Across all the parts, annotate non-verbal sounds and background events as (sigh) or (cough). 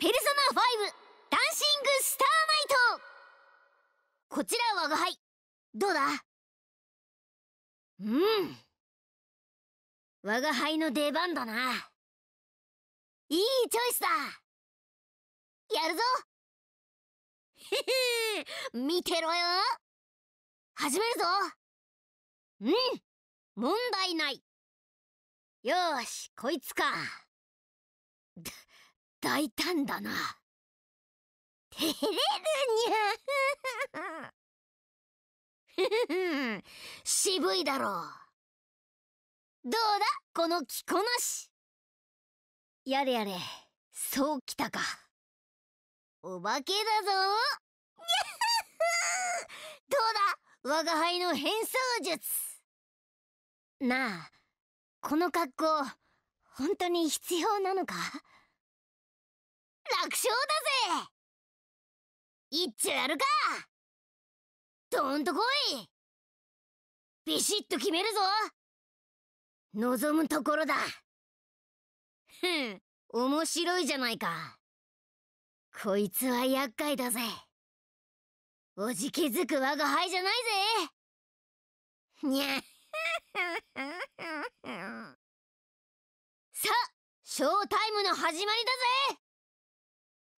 ペルソナ5ダンシングスターナイトこちら我が輩どうだうん我が輩の出番だないいチョイスだやるぞへへ (laughs) 見てろよ始めるぞうん問題ないよしこいつか大胆だな照れるにゃ渋いだろうどうだこの着こなしやれやれそう来たかお化けだぞどうだ我が輩の変装術なあこの格好本当に必要なのか楽勝だぜ一丁やるかどんと来いビシッと決めるぞ望むところだふん面白いじゃないかこいつは厄介だぜおじけづく我が輩じゃないぜにゃ (laughs) さあショータイムの始まりだぜ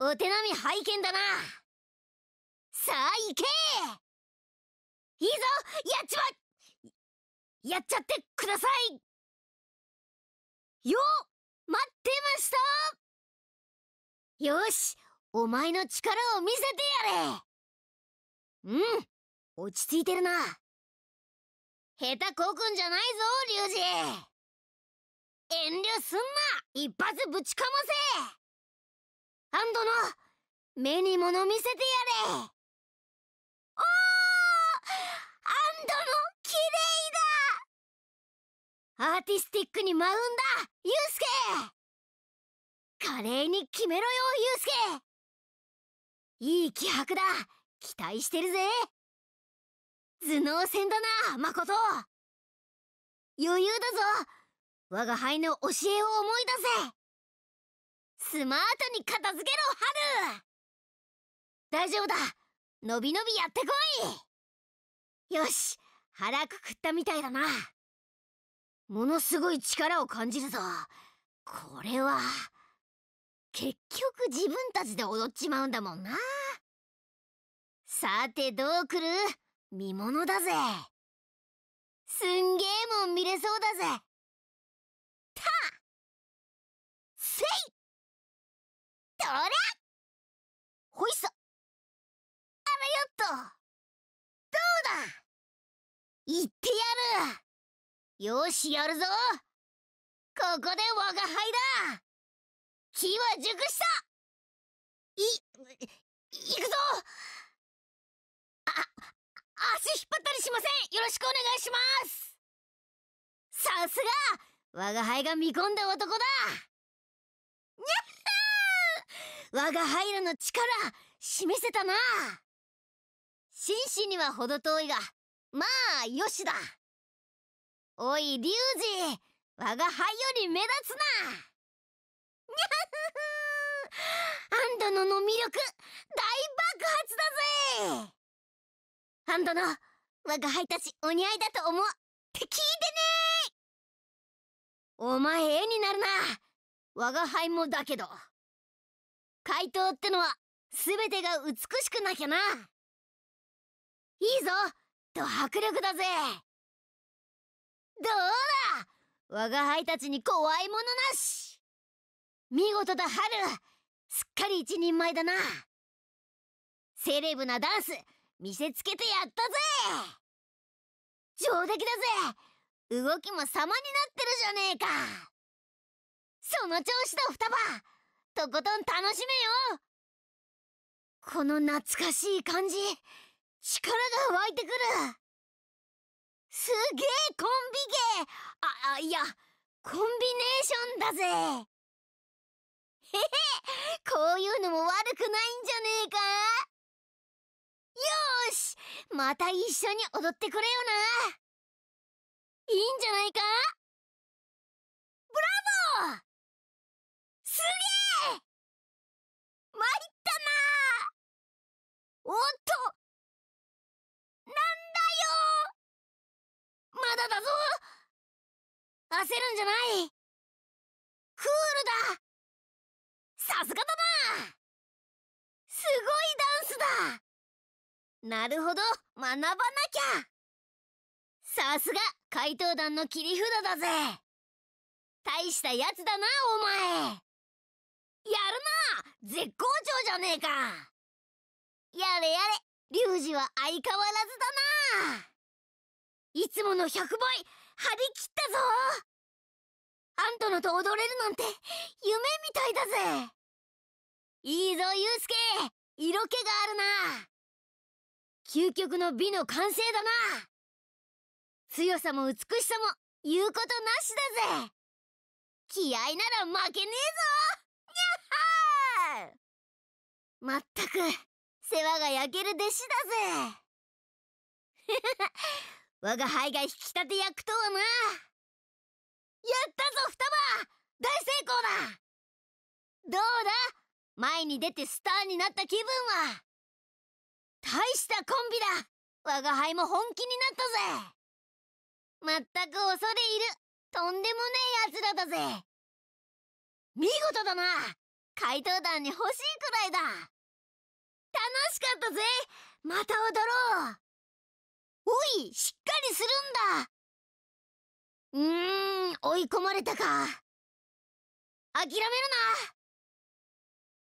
お手並み拝見だなさあ行けいいぞやっちまやっちゃってくださいよ待ってましたよしお前の力を見せてやれうん落ち着いてるな下手こくんじゃないぞ龍二遠慮すんな一発ぶちかませアンドの目に物見せてやれおーアンドの綺麗だアーティスティックに舞うんだユうスケ華麗に決めろよユうスケいい気迫だ期待してるぜ頭脳戦だな誠余裕だぞ我が輩の教えを思い出せスマートに片付けろハル大丈夫だのびのびやってこいよし腹くくったみたいだなものすごい力を感じるぞこれは結局自分たちで踊っちまうんだもんなさてどう来る見ものだぜすんげえもん見れそうだぜたせいよしやるぞここで我が輩だ木は熟したい、行くぞあ、足引っ張ったりしませんよろしくお願いしますさすが我が輩が見込んだ男だにゃっはー我が輩らの力示せたな紳士には程遠いがまあよしだおい、リュウジ我が輩より目立つなにゃふふあんたのの魅力、大爆発だぜあんたの、我が輩たちお似合いだと思うって聞いてねお前絵になるな我が輩もだけど。怪盗ってのは、すべてが美しくなきゃないいぞと迫力だぜどうだ我が輩たちに怖いものなし見事だ春すっかり一人前だなセレブなダンス見せつけてやったぜ上出来だぜ動きも様になってるじゃねえかその調子だ双葉とことん楽しめよこの懐かしい感じ力が湧いてくるすげえコンビ芸あ、あ、いや、コンビネーションだぜへへ (laughs) こういうのも悪くないんじゃねえかよしまた一緒に踊ってくれよないいんじゃないかブラボーすげえ参ったなおっとまだだぞ焦るんじゃないクールださすがだなすごいダンスだなるほど学ばなきゃさすが怪盗団の切り札だぜ大したやつだなお前やるな絶好調じゃねえかやれやれリュウジは相変わらずだないつもの100倍張り切ったぞアントノと踊れるなんて夢みたいだぜいいぞユうスケ色気があるな究極の美の完成だな強さも美しさも言うことなしだぜ気合なら負けねえぞにゃっはーまったく世話が焼ける弟子だぜ我が輩が引き立て役とはなやったぞ双葉大成功だどうだ前に出てスターになった気分は大したコンビだ我が輩も本気になったぜまったく恐れいるとんでもねえ奴らだぜ見事だな怪盗団に欲しいくらいだ楽しかったぜまた踊ろうおいしっかりするんだうーん追い込まれたか諦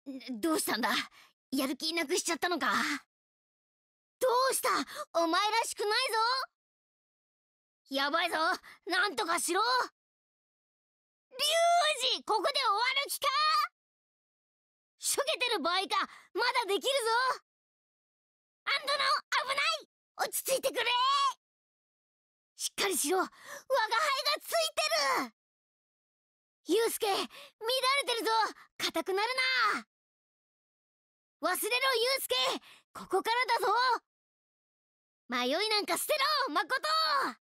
めるなどうしたんだやる気なくしちゃったのかどうしたお前らしくないぞやばいぞなんとかしろリュウジここで終わる気かしょげてる場合かまだできるぞアンドの危ない落ち着いてくれしっかりしろ我が輩がついてるゆうすけ乱れてるぞ硬くなるな忘れろゆうすけここからだぞ迷いなんか捨てろまこと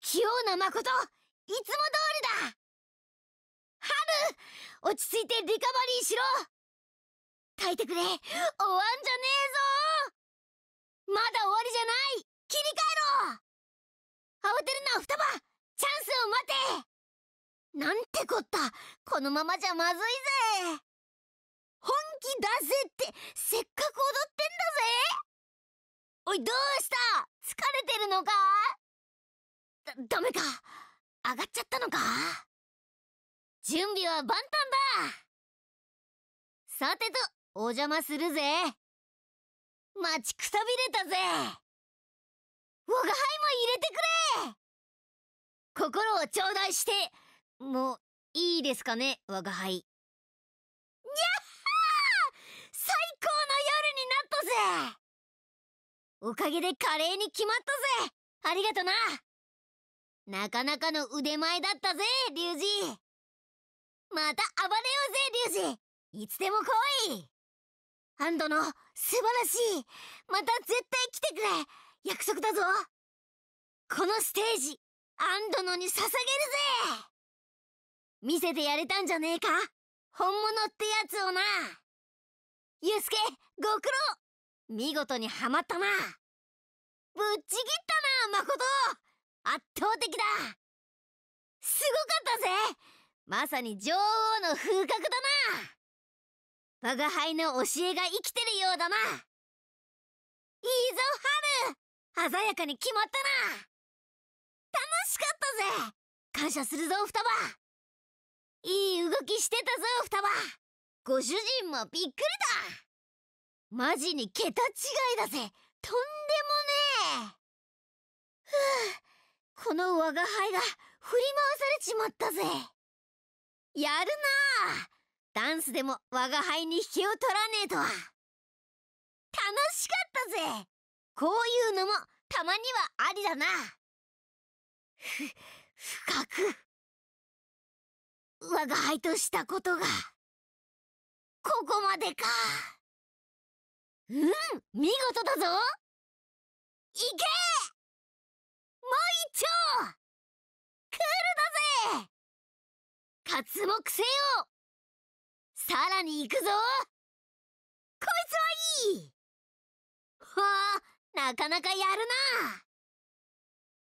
器用なまこといつも通りだ春落ち着いてリカバリーしろ耐いてくれ終わんじゃねえぞまだ終わりじゃない切り替えろ慌てるな双葉チャンスを待てなんてこったこのままじゃまずいぜ本気出せってせっかく踊ってんだぜおいどうした疲れてるのかだ、ダメか上がっちゃったのか準備は万端ださてとお邪魔するぜ待ちくたびれたぜ我が輩も入れてくれ心を頂戴してもういいですかね我が輩にゃっはー最高の夜になったぜおかげで華麗に決まったぜありがとななかなかの腕前だったぜ龍二また暴れようぜ龍二いつでも来いアンドの素晴らしいまた絶対来てくれ約束だぞこのステージアンドのに捧げるぜ見せてやれたんじゃねえか本物ってやつをなユースケご苦労見事にはまったなぶっちぎったな誠圧倒的だすごかったぜまさに女王の風格だな我が輩の教えが生きてるようだないいぞ春鮮やかに決まったな楽しかったぜ感謝するぞ双葉いい動きしてたぞ双葉ご主人もびっくりだマジに桁違いだぜとんでもねえふうこの我が輩が振り回されちまったぜやるなダンスでも我が輩に引けを取らねえとは楽しかったぜこういうのもたまにはありだなふ深く我が輩としたことがここまでかうん見事だぞいけもう一丁クールだぜ刮目せよさらに行くぞこいつはいいはあなかなかやるな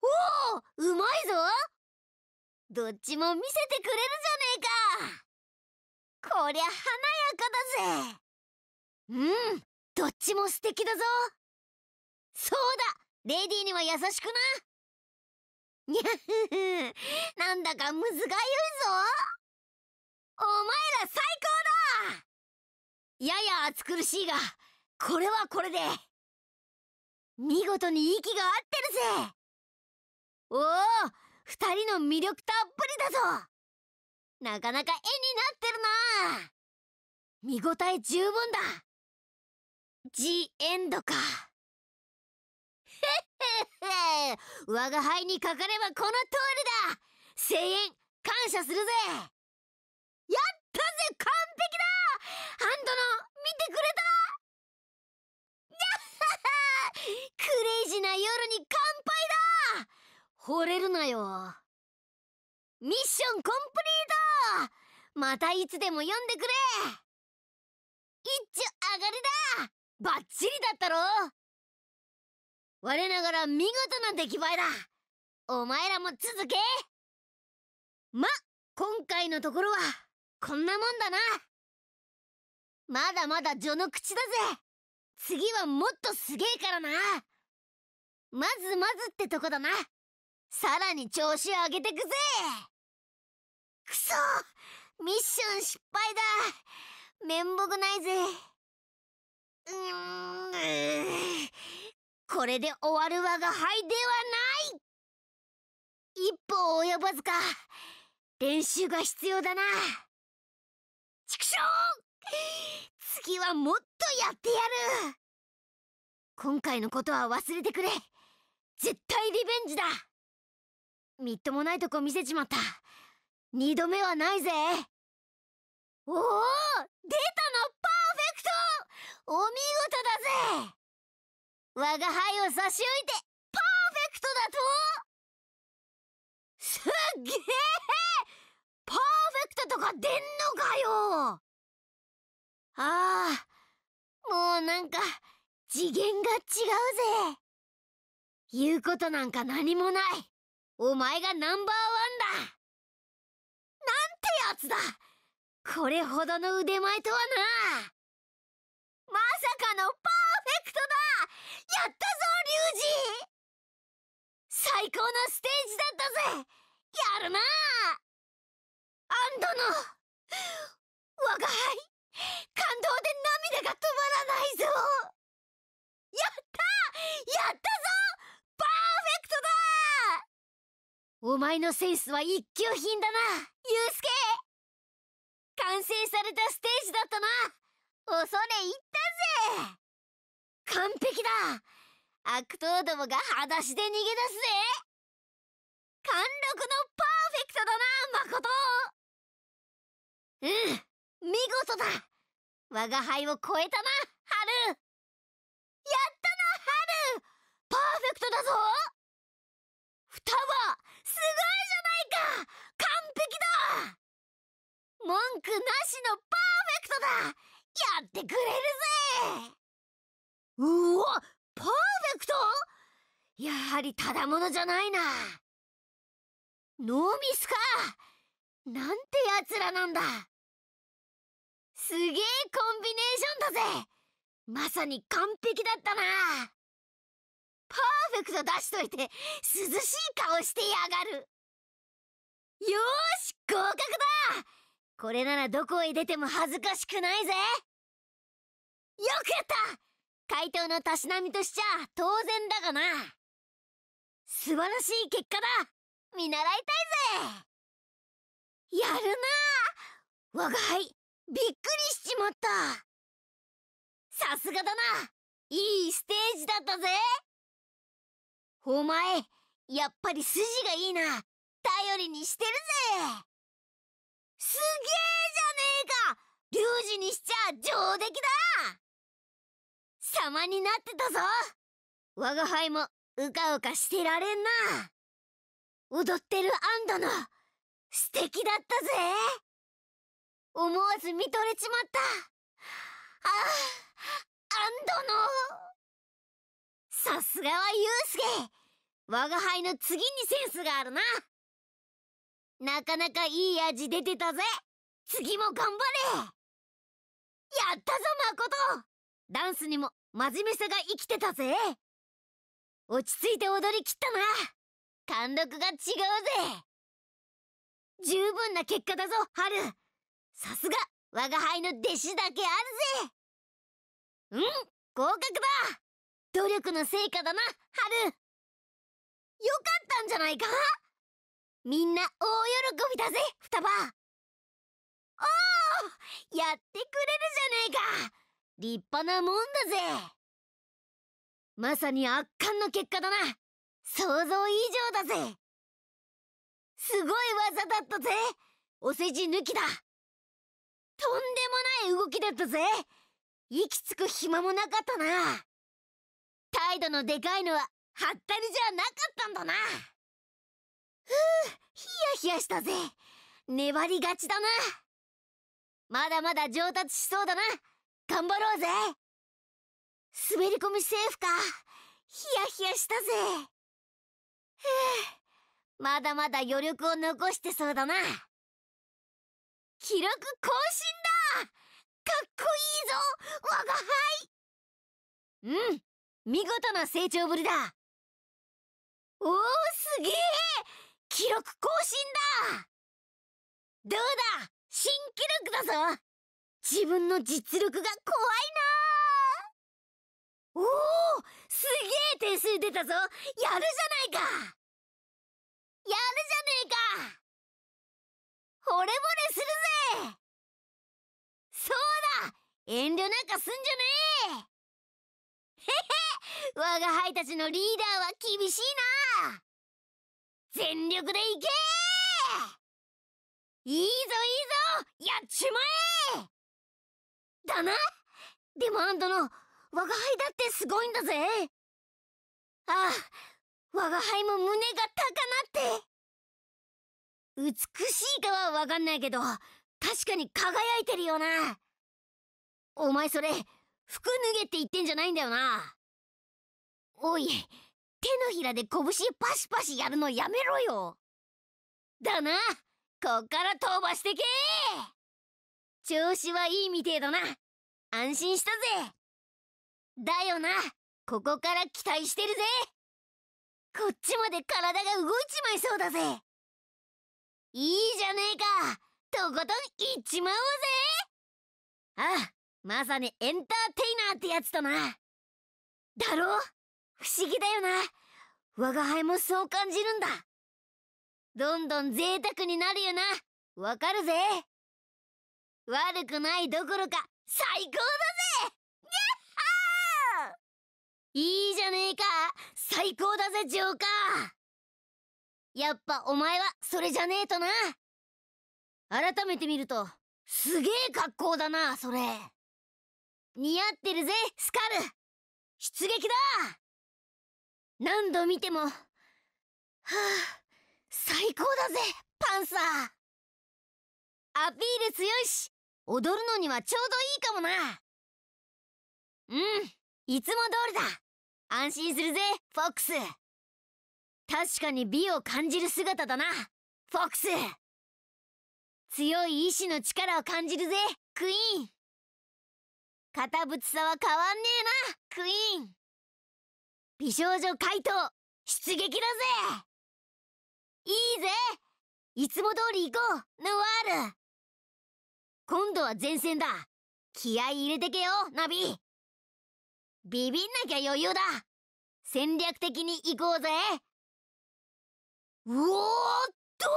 おおうまいぞどっちも見せてくれるじゃねえかこりゃ華やかだぜうんどっちも素敵だぞそうだレディーには優しくなにゃふふなんだかむずがゆいぞお前ら最高だやや暑苦しいがこれはこれで見事に息が合ってるぜおお二人の魅力たっぷりだぞなかなか絵になってるな見応え十分だジ・エンドかへっへっへ我が輩にかかればこの通りだ声援感謝するぜてくれた (laughs) クレイジーな夜に乾杯だ惚れるなよミッションコンプリートまたいつでも読んでくれ一丁上がりだバッチリだったろ我ながら見事な出来栄えだお前らも続けま今回のところはこんなもんだなまだまだ序の口だぜ次はもっとすげえからなまずまずってとこだなさらに調子を上げてくぜくそミッション失敗だ面目ないぜうーんこれで終わる我が輩ではない一歩及ばずか練習が必要だな畜生次はもっとやってやる今回のことは忘れてくれ絶対リベンジだみっともないとこ見せちまった二度目はないぜおお出たのパーフェクトお見事だぜ我が輩を差し置いてパーフェクトだとすっげえパーフェクトとか出んのかよああもうなんか次元が違うぜ言うことなんか何もないお前がナンバーワンだなんてやつだこれほどの腕前とはなまさかのパーフェクトだやったぞリュウジ最高のステージだったぜやるなアンドの我が輩が止まらないぞやったやったぞパーフェクトだお前のセンスは一級品だなユうスケ完成されたステージだったな恐れ入ったぜ完璧だ悪党どもが裸足で逃げ出すぜ貫禄のパーフェクトだな誠うん見事だ我が輩を超えたな、春やったな、春パーフェクトだぞ双葉すごいじゃないか完璧だ文句なしのパーフェクトだやってくれるぜうわパーフェクトやはりただものじゃないなノーミスかなんて奴らなんだったぜまさに完璧だったなパーフェクト出しといて涼しい顔してやがるよし合格だこれならどこへ出ても恥ずかしくないぜよくやった回答のたしなみとしちゃ当然だがな素晴らしい結果だ見習いたいぜやるな我が輩びっくりしちまったさすがだないいステージだったぜお前やっぱり筋がいいな頼りにしてるぜすげえじゃねえか龍二にしちゃ上出来だ様になってたぞ我が輩もうかうかしてられんな踊ってるあんたの素敵だったぜ思わず見とれちまったああンのさすがはユウスケ我が輩の次にセンスがあるななかなかいい味出てたぜ次も頑張れやったぞマコトダンスにも真面目さが生きてたぜ落ち着いて踊りきったな貫禄が違うぜ十分な結果だぞハルさすが我が輩の弟子だけあるぜうん合格だ努力の成果だな春よかったんじゃないかみんな大喜びだぜ双葉おおやってくれるじゃねえか立派なもんだぜまさに圧巻の結果だな想像以上だぜすごい技だったぜお世辞抜きだとんでもない動きだったぜ息つく暇もなかったな態度のでかいのははったりじゃなかったんだなふうヒヤヒヤしたぜ粘りがちだなまだまだ上達しそうだな頑張ろうぜ滑り込みセーフかヒヤヒヤしたぜふうまだまだ余力を残してそうだな記録更新だかっこいいぞ我が輩うん見事な成長ぶりだおおすげえ記録更新だどうだ新記録だぞ自分の実力が怖いなおおすげえ点数出たぞやるじゃないかやるじゃねえか惚れ惚れするぜそうだ遠慮なんかすんじゃねえへへ (laughs) 我が輩たちのリーダーは厳しいな全力で行けいいぞいいぞやっちまえだなでもあんたの我が輩だってすごいんだぜああ我が輩も胸が高鳴って美しいかはわかんないけど確かに輝いてるよなお前それ服脱げって言ってんじゃないんだよなおい手のひらで拳パシパシやるのやめろよだなこっから飛ばしてけ調子はいいみてえだな安心したぜだよなここから期待してるぜこっちまで体が動いちまいそうだぜいいじゃねえかとことん行っちまおうぜああまさにエンターテイナーってやつだなだろう不思議だよな我が輩もそう感じるんだどんどん贅沢になるよなわかるぜ悪くないどころか最高だぜにャッはーいいじゃねえか最高だぜジョーカーやっぱお前はそれじゃねえとな改めて見ると、すげえ格好だな、それ。似合ってるぜ、スカル出撃だ何度見ても、はぁ、あ、最高だぜ、パンサーアピール強いし、踊るのにはちょうどいいかもなうん、いつも通りだ安心するぜ、フォックス確かに美を感じる姿だな、フォックス強い意志の力を感じるぜクイーン堅物さは変わんねえなクイーン美少女怪盗出撃だぜいいぜいつも通り行こうヌワール今度は前線だ気合い入れてけよナビビビんなきゃ余裕だ戦略的に行こうぜうおっと